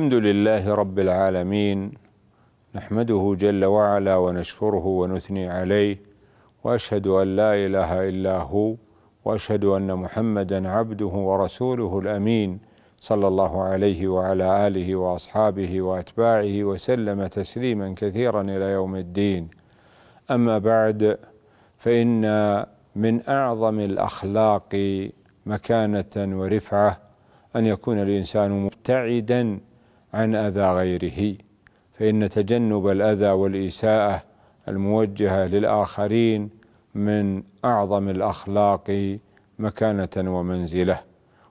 الحمد لله رب العالمين نحمده جل وعلا ونشكره ونثني عليه واشهد ان لا اله الا هو واشهد ان محمدا عبده ورسوله الامين صلى الله عليه وعلى اله واصحابه واتباعه وسلم تسليما كثيرا الى يوم الدين اما بعد فان من اعظم الاخلاق مكانه ورفعه ان يكون الانسان مبتعدا عن أذى غيره فإن تجنب الأذى والإساءة الموجهة للآخرين من أعظم الأخلاق مكانة ومنزلة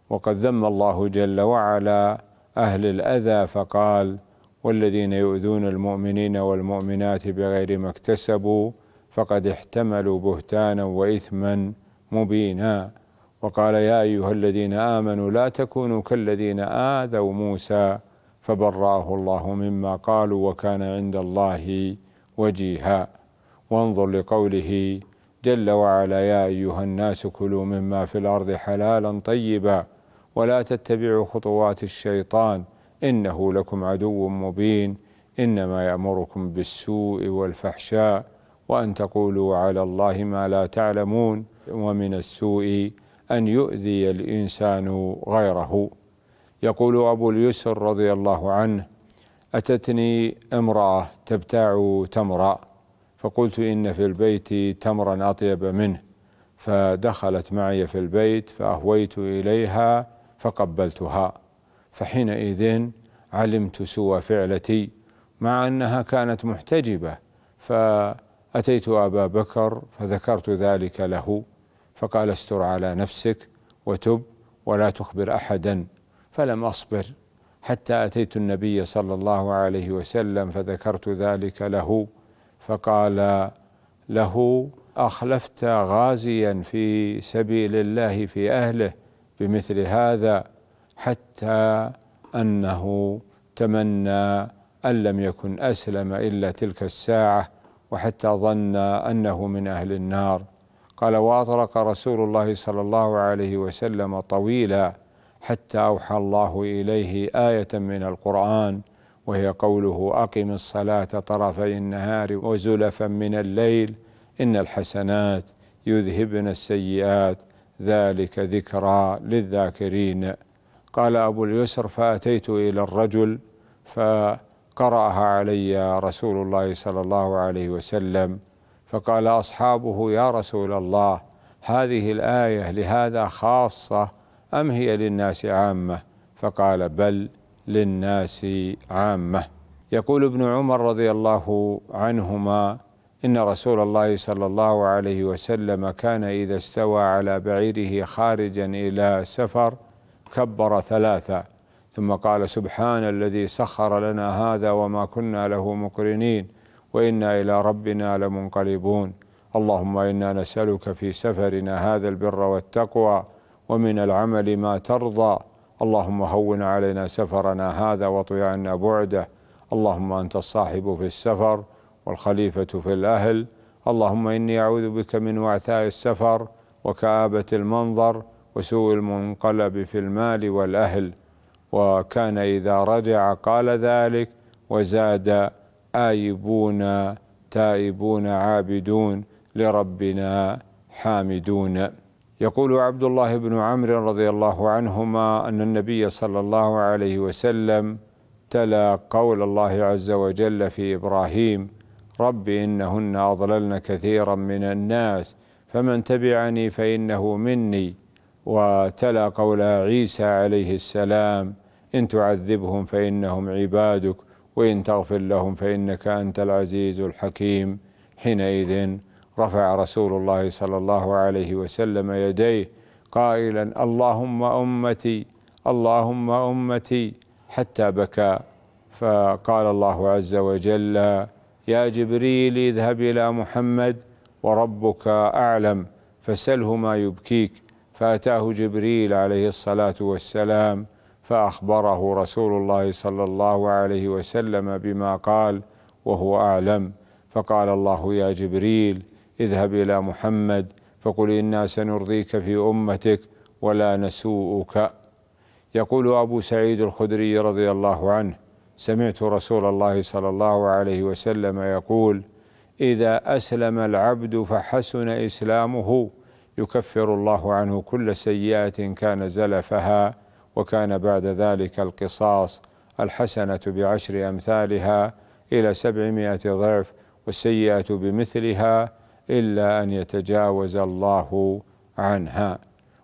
وقد ذم الله جل وعلا أهل الأذى فقال والذين يؤذون المؤمنين والمؤمنات بغير ما اكتسبوا فقد احتملوا بهتانا وإثما مبينا وقال يا أيها الذين آمنوا لا تكونوا كالذين آذوا موسى فبراه الله مما قالوا وكان عند الله وجيها وانظر لقوله جل وعلا يا ايها الناس كلوا مما في الارض حلالا طيبا ولا تتبعوا خطوات الشيطان انه لكم عدو مبين انما يامركم بالسوء والفحشاء وان تقولوا على الله ما لا تعلمون ومن السوء ان يؤذي الانسان غيره يقول أبو اليسر رضي الله عنه أتتني امرأة تبتاع تمرا فقلت إن في البيت تمرا أطيب منه فدخلت معي في البيت فأهويت إليها فقبلتها فحينئذ علمت سوى فعلتي مع أنها كانت محتجبة فأتيت أبا بكر فذكرت ذلك له فقال استر على نفسك وتب ولا تخبر أحدا فلم أصبر حتى أتيت النبي صلى الله عليه وسلم فذكرت ذلك له فقال له أخلفت غازيا في سبيل الله في أهله بمثل هذا حتى أنه تمنى أن لم يكن أسلم إلا تلك الساعة وحتى ظن أنه من أهل النار قال وأطرق رسول الله صلى الله عليه وسلم طويلا حتى اوحى الله اليه ايه من القران وهي قوله اقم الصلاه طرفي النهار وزلفا من الليل ان الحسنات يذهبن السيئات ذلك ذكرى للذاكرين قال ابو اليسر فاتيت الى الرجل فقراها علي رسول الله صلى الله عليه وسلم فقال اصحابه يا رسول الله هذه الايه لهذا خاصه أم هي للناس عامة فقال بل للناس عامة يقول ابن عمر رضي الله عنهما إن رسول الله صلى الله عليه وسلم كان إذا استوى على بعيره خارجا إلى سفر كبر ثلاثا ثم قال سبحان الذي سخر لنا هذا وما كنا له مقرنين وإنا إلى ربنا لمنقلبون اللهم إنا نسألك في سفرنا هذا البر والتقوى ومن العمل ما ترضى اللهم هون علينا سفرنا هذا وطي عنا بعده اللهم أنت الصاحب في السفر والخليفة في الأهل اللهم إني أعوذ بك من وعثاء السفر وكآبة المنظر وسوء المنقلب في المال والأهل وكان إذا رجع قال ذلك وزاد آيبون تائبون عابدون لربنا حامدون يقول عبد الله بن عمرو رضي الله عنهما أن النبي صلى الله عليه وسلم تلا قول الله عز وجل في إبراهيم رب إنهن أضللن كثيرا من الناس فمن تبعني فإنه مني وتلا قول عيسى عليه السلام إن تعذبهم فإنهم عبادك وإن تغفر لهم فإنك أنت العزيز الحكيم حينئذ رفع رسول الله صلى الله عليه وسلم يديه قائلا اللهم امتي اللهم امتي حتى بكى فقال الله عز وجل يا جبريل اذهب الى محمد وربك اعلم فسله ما يبكيك فاتاه جبريل عليه الصلاه والسلام فاخبره رسول الله صلى الله عليه وسلم بما قال وهو اعلم فقال الله يا جبريل اذهب إلى محمد فقل إنا سنرضيك في أمتك ولا نسوءك يقول أبو سعيد الخدري رضي الله عنه سمعت رسول الله صلى الله عليه وسلم يقول إذا أسلم العبد فحسن إسلامه يكفر الله عنه كل سيئة كان زلفها وكان بعد ذلك القصاص الحسنة بعشر أمثالها إلى سبعمائة ضعف والسيئة بمثلها إلا أن يتجاوز الله عنها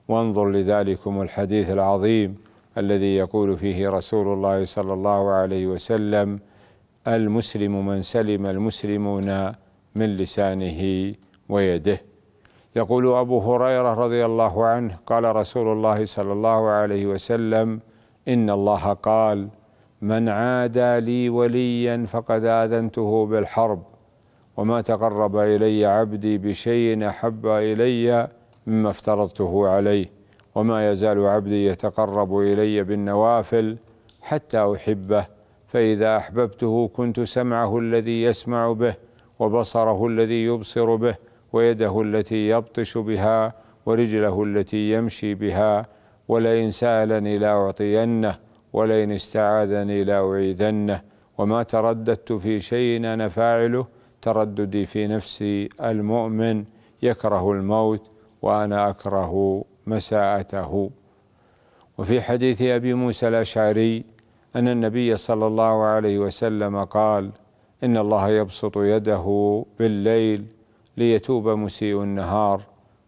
وانظر لذلكم الحديث العظيم الذي يقول فيه رسول الله صلى الله عليه وسلم المسلم من سلم المسلمون من لسانه ويده يقول ابو هريره رضي الله عنه قال رسول الله صلى الله عليه وسلم ان الله قال من عادى لي وليا فقد اذنته بالحرب وما تقرب الي عبدي بشيء احب الي مما افترضته عليه وما يزال عبدي يتقرب الي بالنوافل حتى احبه فاذا احببته كنت سمعه الذي يسمع به وبصره الذي يبصر به ويده التي يبطش بها ورجله التي يمشي بها ولئن سالني لاعطينه ولئن استعاذني لاعيذنه وما ترددت في شيء انا فاعله التردد في نفسي المؤمن يكره الموت وأنا أكره مساءته وفي حديث أبي موسى الأشعري أن النبي صلى الله عليه وسلم قال إن الله يبسط يده بالليل ليتوب مسيء النهار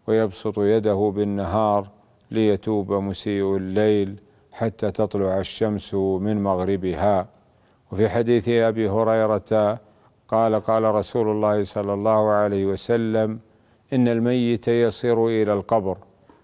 ويبسط يده بالنهار ليتوب مسيء الليل حتى تطلع الشمس من مغربها وفي حديث ابي هريره قال قال رسول الله صلى الله عليه وسلم ان الميت يصير الى القبر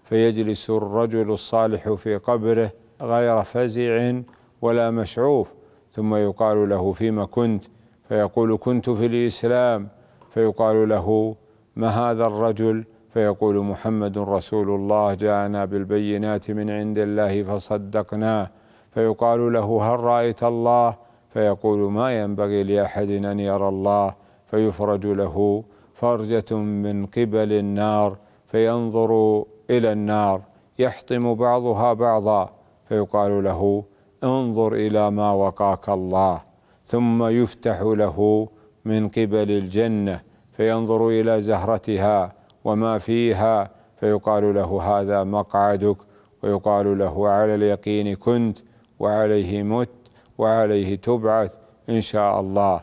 فيجلس الرجل الصالح في قبره غير فزع ولا مشعوف ثم يقال له فيما كنت فيقول كنت في الاسلام فيقال له ما هذا الرجل فيقول محمد رسول الله جاءنا بالبينات من عند الله فصدقناه فيقال له هل رايت الله فيقول ما ينبغي لأحد أن يرى الله فيفرج له فرجة من قبل النار فينظر إلى النار يحطم بعضها بعضا فيقال له انظر إلى ما وقاك الله ثم يفتح له من قبل الجنة فينظر إلى زهرتها وما فيها فيقال له هذا مقعدك ويقال له على اليقين كنت وعليه مت وعليه تبعث إن شاء الله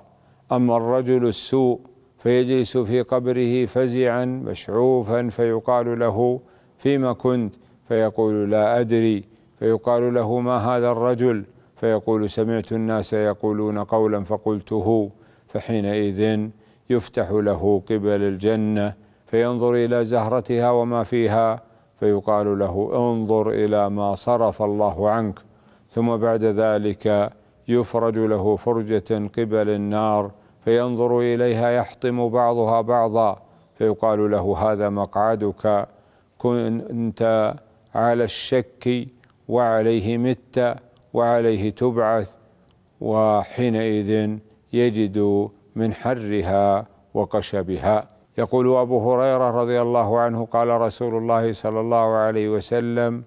أما الرجل السوء فيجلس في قبره فزعا مشعوفا فيقال له فيما كنت فيقول لا أدري فيقال له ما هذا الرجل فيقول سمعت الناس يقولون قولا فقلته فحينئذ يفتح له قبل الجنة فينظر إلى زهرتها وما فيها فيقال له انظر إلى ما صرف الله عنك ثم بعد ذلك يفرج له فرجة قبل النار فينظر إليها يحطم بعضها بعضا فيقال له هذا مقعدك كنت على الشك وعليه مت وعليه تبعث وحينئذ يجد من حرها وقشبها يقول ابو هريره رضي الله عنه قال رسول الله صلى الله عليه وسلم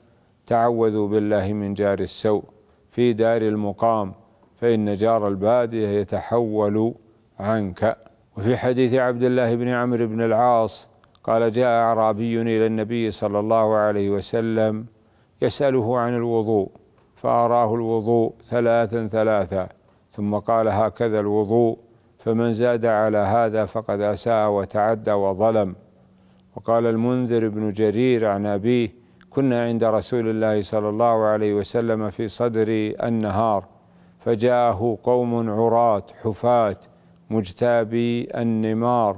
تعوذوا بالله من جار السوء في دار المقام فإن جار البادية يتحول عنك وفي حديث عبد الله بن عمرو بن العاص قال جاء أعرابي إلى النبي صلى الله عليه وسلم يسأله عن الوضوء فأراه الوضوء ثلاثا ثلاثا ثم قال هكذا الوضوء فمن زاد على هذا فقد أساء وتعدى وظلم وقال المنذر بن جرير عن أبيه كنا عند رسول الله صلى الله عليه وسلم في صدر النهار فجاءه قوم عراة حفاة مجتابي النمار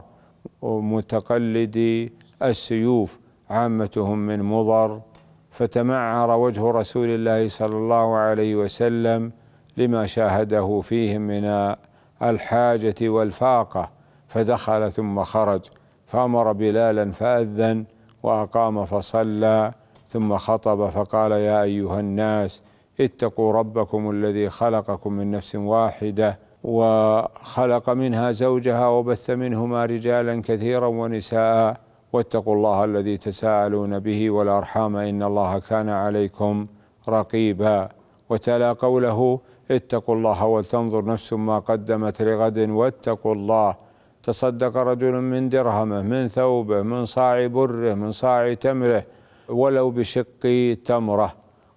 ومتقلدي السيوف عامتهم من مضر فتمعر وجه رسول الله صلى الله عليه وسلم لما شاهده فيهم من الحاجة والفاقة فدخل ثم خرج فأمر بلالا فأذن وأقام فصلى ثم خطب فقال يا أيها الناس اتقوا ربكم الذي خلقكم من نفس واحده وخلق منها زوجها وبث منهما رجالا كثيرا ونساء واتقوا الله الذي تساءلون به والارحام ان الله كان عليكم رقيبا وتلا قوله اتقوا الله ولتنظر نفس ما قدمت لغد واتقوا الله تصدق رجل من درهمه من ثوبه من صاع بره من صاع تمره ولو بشق تمره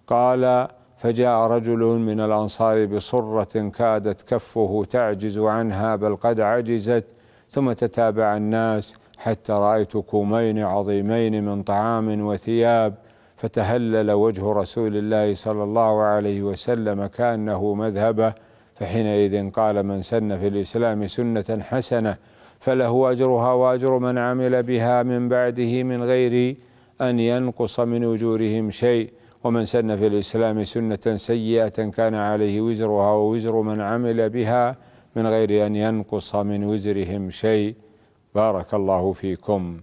قال فجاء رجل من الانصار بصره كادت كفه تعجز عنها بل قد عجزت ثم تتابع الناس حتى رايت كومين عظيمين من طعام وثياب فتهلل وجه رسول الله صلى الله عليه وسلم كانه مذهبه فحينئذ قال من سن في الاسلام سنه حسنه فله اجرها واجر من عمل بها من بعده من غير ان ينقص من اجورهم شيء ومن سن في الإسلام سنة سيئة كان عليه وزرها ووزر من عمل بها من غير أن ينقص من وزرهم شيء بارك الله فيكم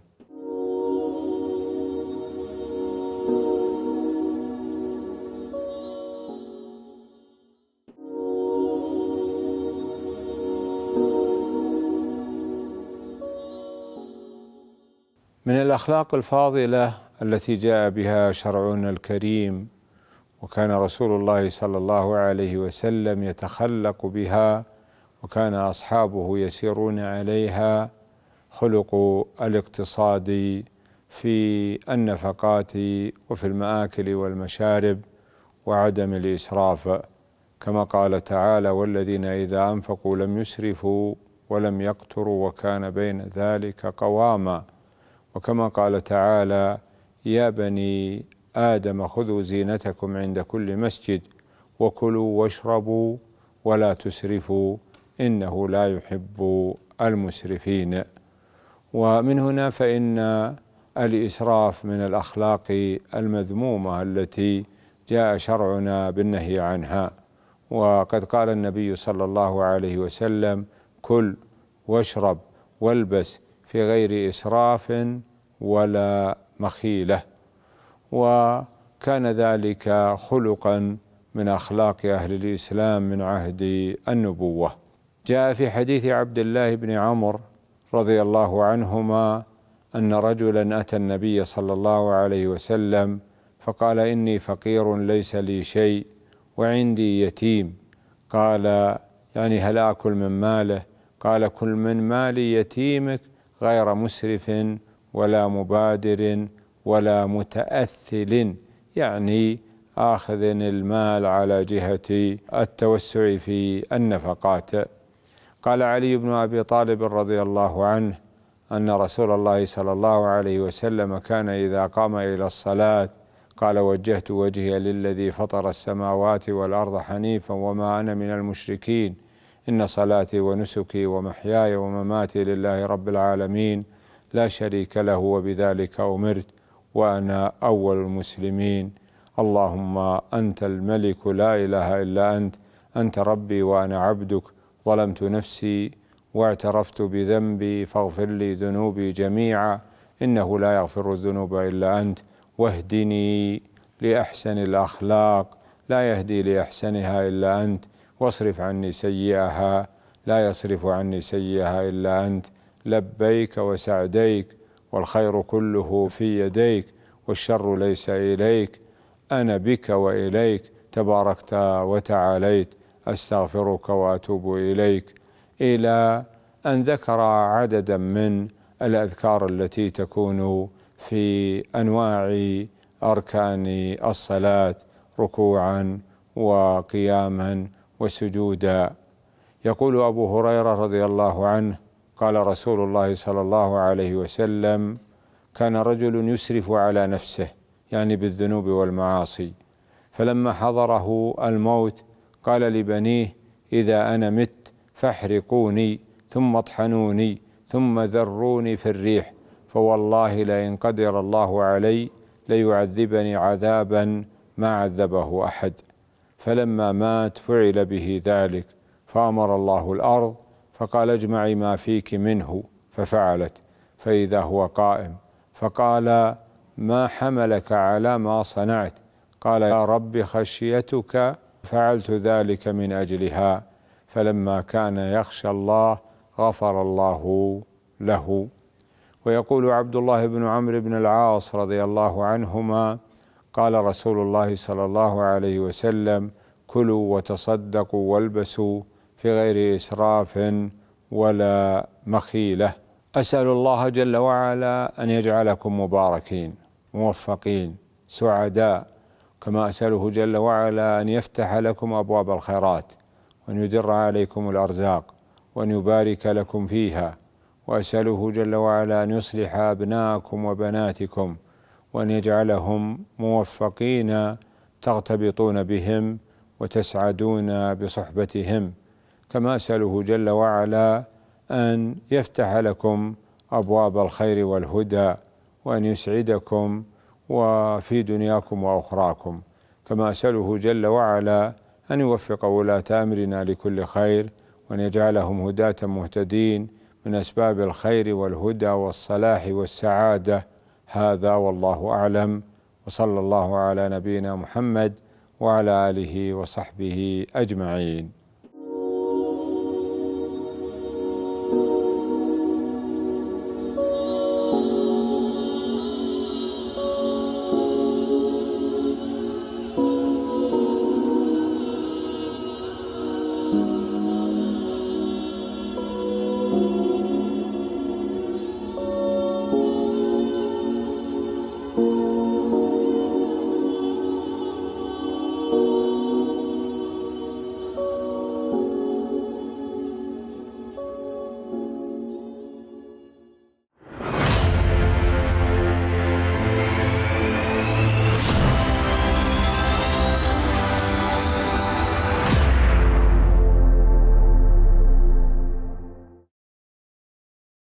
من الأخلاق الفاضلة التي جاء بها شرعنا الكريم وكان رسول الله صلى الله عليه وسلم يتخلق بها وكان اصحابه يسيرون عليها خلق الاقتصاد في النفقات وفي المآكل والمشارب وعدم الإسراف كما قال تعالى والذين إذا أنفقوا لم يسرفوا ولم يقتروا وكان بين ذلك قواما وكما قال تعالى يا بني آدم خذوا زينتكم عند كل مسجد وكلوا واشربوا ولا تسرفوا إنه لا يحب المسرفين ومن هنا فإن الإسراف من الأخلاق المذمومة التي جاء شرعنا بالنهي عنها وقد قال النبي صلى الله عليه وسلم كل واشرب والبس في غير إسراف ولا مخيله وكان ذلك خلقا من اخلاق اهل الاسلام من عهد النبوه جاء في حديث عبد الله بن عمر رضي الله عنهما ان رجلا اتى النبي صلى الله عليه وسلم فقال اني فقير ليس لي شيء وعندي يتيم قال يعني هل اكل من ماله قال كل من مال يتيمك غير مسرف ولا مبادر ولا متأثل يعني آخذ المال على جهة التوسع في النفقات قال علي بن أبي طالب رضي الله عنه أن رسول الله صلى الله عليه وسلم كان إذا قام إلى الصلاة قال وجهت وجهي للذي فطر السماوات والأرض حنيفا وما أنا من المشركين إن صلاتي ونسكي ومحياي ومماتي لله رب العالمين لا شريك له وبذلك امرت وانا اول المسلمين اللهم انت الملك لا اله الا انت انت ربي وانا عبدك ظلمت نفسي واعترفت بذنبي فاغفر لي ذنوبي جميعا انه لا يغفر الذنوب الا انت واهدني لاحسن الاخلاق لا يهدي لاحسنها الا انت واصرف عني سيئها لا يصرف عني سيئها الا انت لبيك وسعديك والخير كله في يديك والشر ليس اليك انا بك واليك تباركت وتعاليت استغفرك واتوب اليك الى ان ذكر عددا من الاذكار التي تكون في انواع اركان الصلاه ركوعا وقياما وسجودا يقول ابو هريره رضي الله عنه قال رسول الله صلى الله عليه وسلم كان رجل يسرف على نفسه يعني بالذنوب والمعاصي فلما حضره الموت قال لبنيه اذا انا مت فاحرقوني ثم اطحنوني ثم ذروني في الريح فوالله لئن قدر الله علي ليعذبني عذابا ما عذبه احد فلما مات فعل به ذلك فامر الله الارض فقال اجمعي ما فيك منه ففعلت فإذا هو قائم فقال ما حملك على ما صنعت قال يا رب خشيتك فعلت ذلك من أجلها فلما كان يخشى الله غفر الله له ويقول عبد الله بن عمرو بن العاص رضي الله عنهما قال رسول الله صلى الله عليه وسلم كلوا وتصدقوا والبسوا في غير اسراف ولا مخيله اسال الله جل وعلا ان يجعلكم مباركين موفقين سعداء كما اساله جل وعلا ان يفتح لكم ابواب الخيرات وان يدر عليكم الارزاق وان يبارك لكم فيها واساله جل وعلا ان يصلح ابناءكم وبناتكم وان يجعلهم موفقين تغتبطون بهم وتسعدون بصحبتهم كما اساله جل وعلا ان يفتح لكم ابواب الخير والهدى وان يسعدكم وفي دنياكم واخراكم كما اساله جل وعلا ان يوفق ولاه امرنا لكل خير وان يجعلهم هداه مهتدين من اسباب الخير والهدى والصلاح والسعاده هذا والله اعلم وصلى الله على نبينا محمد وعلى اله وصحبه اجمعين